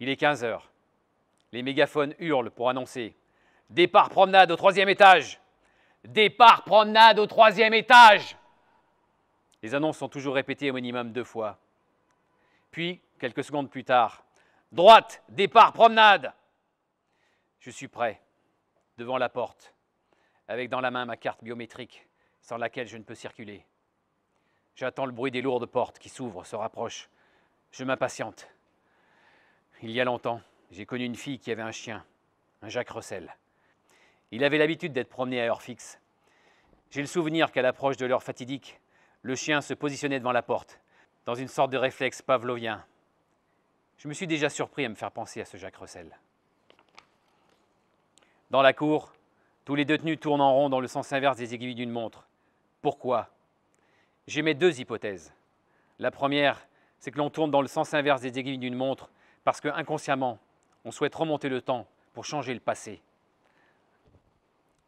Il est 15 heures. Les mégaphones hurlent pour annoncer Départ promenade au troisième étage Départ promenade au troisième étage Les annonces sont toujours répétées au minimum deux fois. Puis, quelques secondes plus tard, Droite, départ promenade Je suis prêt, devant la porte, avec dans la main ma carte biométrique, sans laquelle je ne peux circuler. J'attends le bruit des lourdes portes qui s'ouvrent, se rapprochent. Je m'impatiente il y a longtemps, j'ai connu une fille qui avait un chien, un Jacques Russell. Il avait l'habitude d'être promené à heure fixe. J'ai le souvenir qu'à l'approche de l'heure fatidique, le chien se positionnait devant la porte, dans une sorte de réflexe pavlovien. Je me suis déjà surpris à me faire penser à ce Jacques Russell. Dans la cour, tous les détenus tournent en rond dans le sens inverse des aiguilles d'une montre. Pourquoi J'ai mes deux hypothèses. La première, c'est que l'on tourne dans le sens inverse des aiguilles d'une montre parce que inconsciemment, on souhaite remonter le temps pour changer le passé.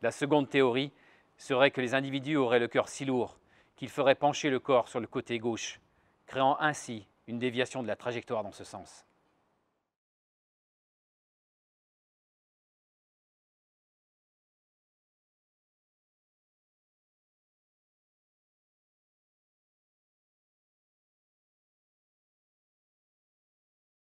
La seconde théorie serait que les individus auraient le cœur si lourd qu'ils feraient pencher le corps sur le côté gauche, créant ainsi une déviation de la trajectoire dans ce sens.